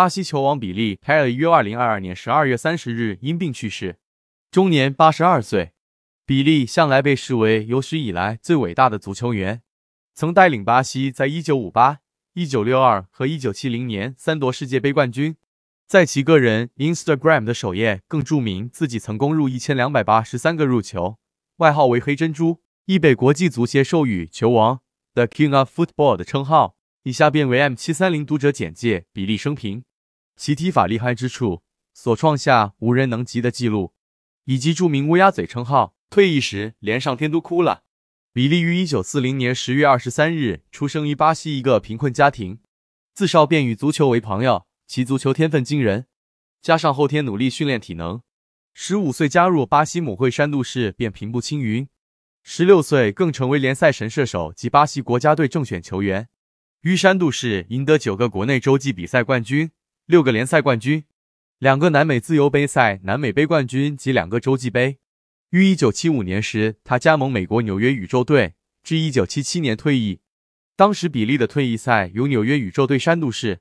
巴西球王比利佩尔约二零二二年十二月三十日因病去世，终年八十二岁。比利向来被视为有史以来最伟大的足球员，曾带领巴西在一九五八、一九六二和一九七零年三夺世界杯冠军。在其个人 Instagram 的首页，更注明自己曾攻入一千两百八十三个入球，外号为黑珍珠，亦被国际足协授予球王 The King of Football 的称号。以下便为 M 七三零读者简介：比利生平。其踢法厉害之处，所创下无人能及的纪录，以及著名乌鸦嘴称号。退役时连上天都哭了。比利于一九四零年十月二十三日出生于巴西一个贫困家庭，自少便与足球为朋友。其足球天分惊人，加上后天努力训练体能，十五岁加入巴西母会山度士便平步青云，十六岁更成为联赛神射手及巴西国家队正选球员。于山度士赢得九个国内洲际比赛冠军。六个联赛冠军，两个南美自由杯赛、南美杯冠军及两个洲际杯。于一九七五年时，他加盟美国纽约宇宙队，至一九七七年退役。当时比利的退役赛由纽约宇宙队山度士。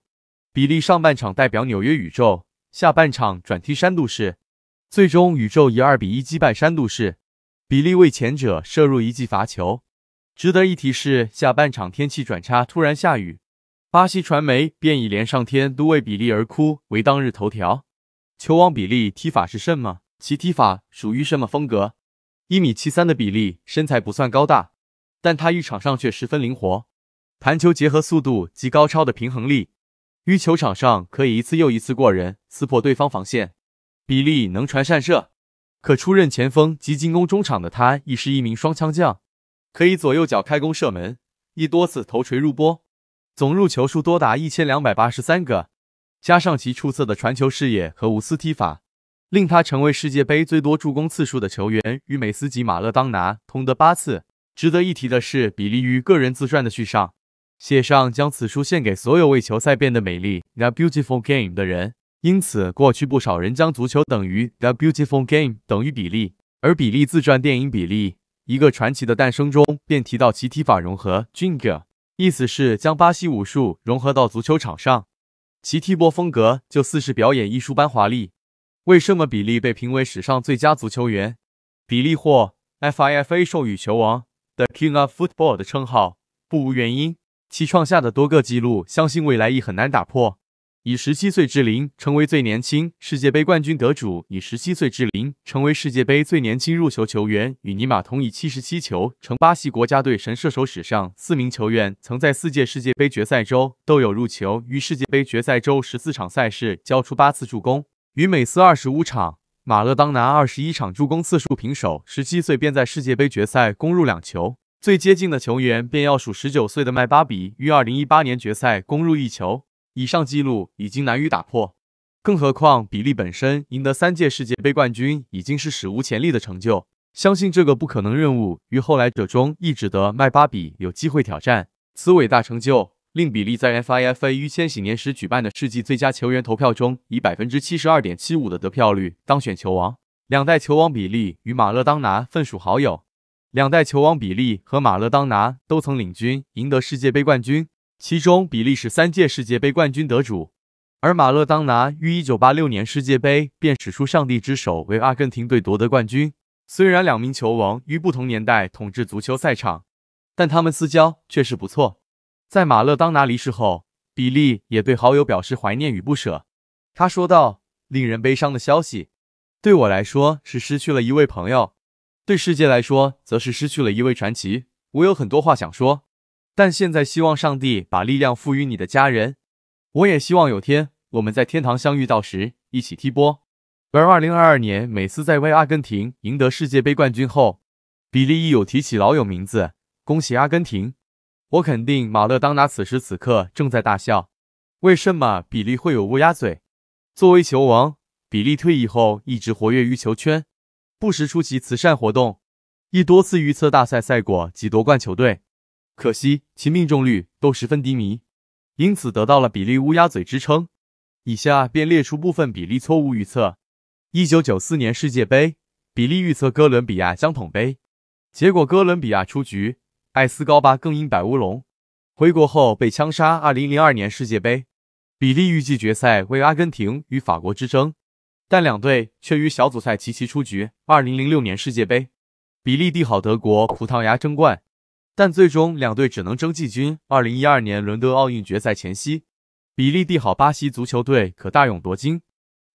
比利上半场代表纽约宇宙，下半场转踢山度士。最终宇宙以二比一击败山度士，比利为前者射入一记罚球。值得一提是，下半场天气转差，突然下雨。巴西传媒便以“连上天都为比利而哭”为当日头条。球王比利踢法是什么？其踢法属于什么风格？一米七三的比利身材不算高大，但他于场上却十分灵活，盘球结合速度及高超的平衡力，于球场上可以一次又一次过人，撕破对方防线。比利能传善射，可出任前锋及进攻中场的他，亦是一名双枪将，可以左右脚开弓射门，亦多次头锤入波。总入球数多达一千两百八十三个，加上其出色的传球视野和无私踢法，令他成为世界杯最多助攻次数的球员，与美斯及马勒当拿同得八次。值得一提的是，比利于个人自传的序上写上将此书献给所有为球赛变得美丽、the beautiful game 的人。因此，过去不少人将足球等于 the beautiful game 等于比利。而比利自传电影《比利：一个传奇的诞生》中便提到其踢法融合 j i n g l e 意思是将巴西武术融合到足球场上，其踢波风格就似是表演艺术般华丽。为什么比利被评为史上最佳足球员？比利获 FIFA 授予球王 The King of Football 的称号，不无原因。其创下的多个纪录，相信未来亦很难打破。以十七岁之龄成为最年轻世界杯冠军得主，以十七岁之龄成为世界杯最年轻入球球员，与尼马同以七十七球成巴西国家队神射手史上四名球员，曾在四届世界杯决赛周都有入球，于世界杯决赛周十四场赛事交出八次助攻，与美斯二十五场，马勒当拿二十一场助攻次数平手。十七岁便在世界杯决赛攻入两球，最接近的球员便要数十九岁的麦巴比，于二零一八年决赛攻入一球。以上记录已经难于打破，更何况比利本身赢得三届世界杯冠军已经是史无前例的成就。相信这个不可能任务于后来者中亦只得迈巴比有机会挑战此伟大成就。令比利在 FIFA 于千禧年时举办的世纪最佳球员投票中，以百分之七十二点七五的得票率当选球王。两代球王比利与马勒当拿份属好友。两代球王比利和马勒当拿都曾领军赢得世界杯冠军。其中，比利时三届世界杯冠军得主，而马勒当拿于一九八六年世界杯便使出上帝之手，为阿根廷队夺得冠军。虽然两名球王于不同年代统治足球赛场，但他们私交却是不错。在马勒当拿离世后，比利也对好友表示怀念与不舍。他说道：“令人悲伤的消息，对我来说是失去了一位朋友，对世界来说则是失去了一位传奇。我有很多话想说。”但现在希望上帝把力量赋予你的家人，我也希望有天我们在天堂相遇到时一起踢波。而二零二二年，美斯在为阿根廷赢得世界杯冠军后，比利亦有提起老友名字，恭喜阿根廷。我肯定马勒当拿此时此刻正在大笑。为什么比利会有乌鸦嘴？作为球王，比利退役后一直活跃于球圈，不时出席慈善活动，亦多次预测大赛赛果及夺冠球队。可惜其命中率都十分低迷，因此得到了“比利乌鸦嘴”之称。以下便列出部分比利错误预测：一九九四年世界杯，比利预测哥伦比亚将捧杯，结果哥伦比亚出局；埃斯高巴更因摆乌龙，回国后被枪杀。二零零二年世界杯，比利预计决赛为阿根廷与法国之争，但两队却于小组赛齐齐出局。二零零六年世界杯，比利帝好德国、葡萄牙争冠。但最终两队只能争季军。二零一二年伦敦奥运决赛前夕，比利第好巴西足球队可大勇夺金，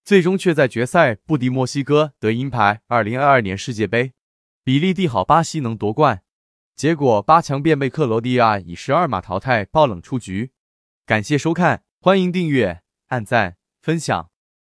最终却在决赛不敌墨西哥得银牌。二零二二年世界杯，比利第好巴西能夺冠，结果八强便被克罗地亚以十二码淘汰，爆冷出局。感谢收看，欢迎订阅、按赞、分享。